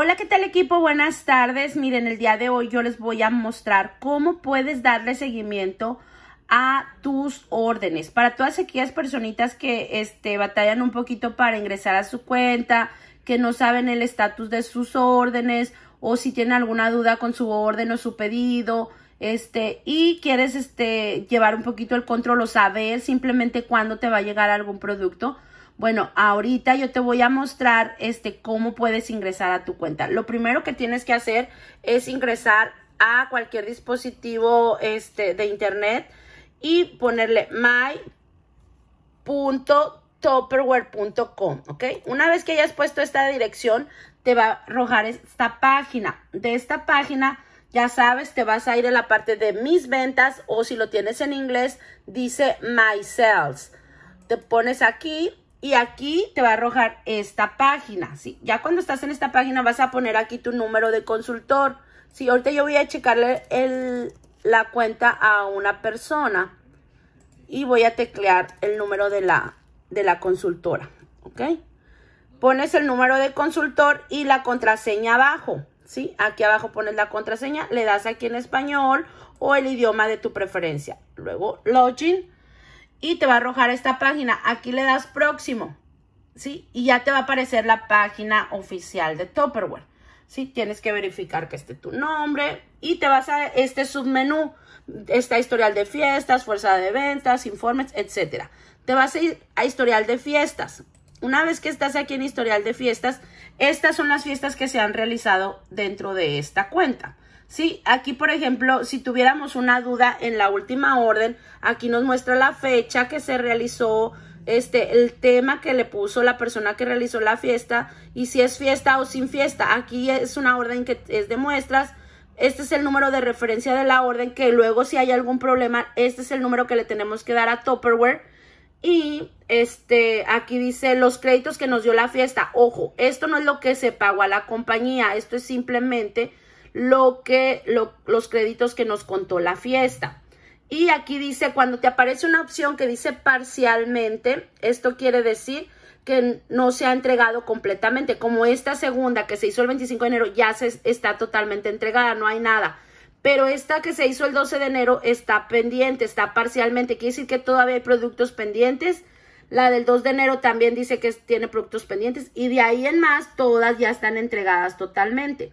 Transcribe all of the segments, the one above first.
Hola, ¿qué tal equipo? Buenas tardes. Miren, el día de hoy yo les voy a mostrar cómo puedes darle seguimiento a tus órdenes. Para todas aquellas personitas que este, batallan un poquito para ingresar a su cuenta, que no saben el estatus de sus órdenes o si tienen alguna duda con su orden o su pedido, este, y quieres este, llevar un poquito el control o saber simplemente cuándo te va a llegar algún producto. Bueno, ahorita yo te voy a mostrar este, cómo puedes ingresar a tu cuenta. Lo primero que tienes que hacer es ingresar a cualquier dispositivo este, de internet y ponerle my.topperware.com, ¿ok? Una vez que hayas puesto esta dirección, te va a arrojar esta página. De esta página, ya sabes, te vas a ir a la parte de mis ventas o si lo tienes en inglés, dice my sales. Te pones aquí y aquí te va a arrojar esta página, ¿sí? Ya cuando estás en esta página vas a poner aquí tu número de consultor, ¿sí? Ahorita yo voy a checarle el, la cuenta a una persona y voy a teclear el número de la, de la consultora, ¿ok? Pones el número de consultor y la contraseña abajo, ¿sí? Aquí abajo pones la contraseña, le das aquí en español o el idioma de tu preferencia. Luego, login y te va a arrojar esta página. Aquí le das próximo, ¿sí? Y ya te va a aparecer la página oficial de Tupperware, ¿sí? Tienes que verificar que esté tu nombre y te vas a este submenú. esta historial de fiestas, fuerza de ventas, informes, etcétera. Te vas a ir a historial de fiestas. Una vez que estás aquí en historial de fiestas, estas son las fiestas que se han realizado dentro de esta cuenta. ¿sí? Aquí, por ejemplo, si tuviéramos una duda en la última orden, aquí nos muestra la fecha que se realizó, este, el tema que le puso la persona que realizó la fiesta y si es fiesta o sin fiesta. Aquí es una orden que es de muestras. Este es el número de referencia de la orden que luego si hay algún problema, este es el número que le tenemos que dar a Tupperware. Y este, aquí dice los créditos que nos dio la fiesta. Ojo, esto no es lo que se pagó a la compañía, esto es simplemente lo que, los créditos que nos contó la fiesta. Y aquí dice, cuando te aparece una opción que dice parcialmente, esto quiere decir que no se ha entregado completamente, como esta segunda que se hizo el 25 de enero ya se está totalmente entregada, no hay nada. Pero esta que se hizo el 12 de enero está pendiente, está parcialmente, quiere decir que todavía hay productos pendientes. La del 2 de enero también dice que tiene productos pendientes y de ahí en más todas ya están entregadas totalmente,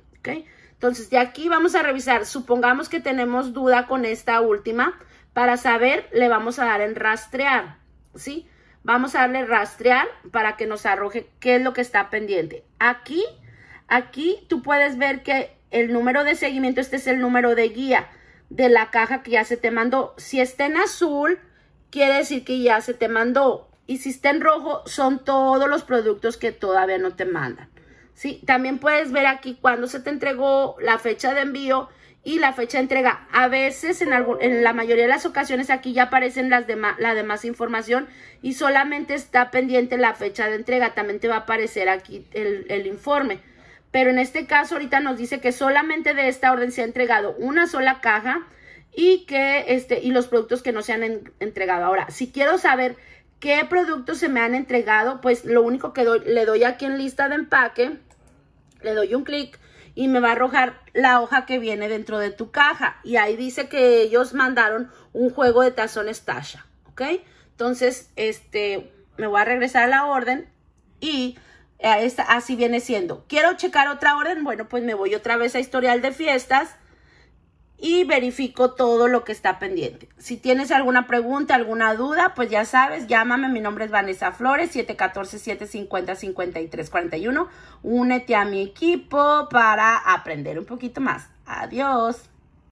entonces, de aquí vamos a revisar, supongamos que tenemos duda con esta última, para saber le vamos a dar en rastrear, ¿sí? Vamos a darle rastrear para que nos arroje qué es lo que está pendiente. Aquí, aquí tú puedes ver que el número de seguimiento, este es el número de guía de la caja que ya se te mandó. Si está en azul, quiere decir que ya se te mandó. Y si está en rojo, son todos los productos que todavía no te mandan. ¿sí? También puedes ver aquí cuándo se te entregó, la fecha de envío y la fecha de entrega. A veces, en, la mayoría de las ocasiones, aquí ya aparecen las demás, la demás información y solamente está pendiente la fecha de entrega. También te va a aparecer aquí el, informe. Pero en este caso, ahorita nos dice que solamente de esta orden se ha entregado una sola caja y que este y los productos que no se han entregado. Ahora, si quiero saber ¿Qué productos se me han entregado? Pues lo único que le doy aquí en lista de empaque, le doy un clic y me va a arrojar la hoja que viene dentro de tu caja. Y ahí dice que ellos mandaron un juego de tazones Tasha, ¿ok? Entonces, este, me voy a regresar a la orden y eh, así viene siendo. Quiero checar otra orden, bueno, pues me voy otra vez a historial de fiestas y verifico todo lo que está pendiente. Si tienes alguna pregunta, alguna duda, pues ya sabes, llámame. Mi nombre es Vanessa Flores, 714-750-5341. Únete a mi equipo para aprender un poquito más. Adiós.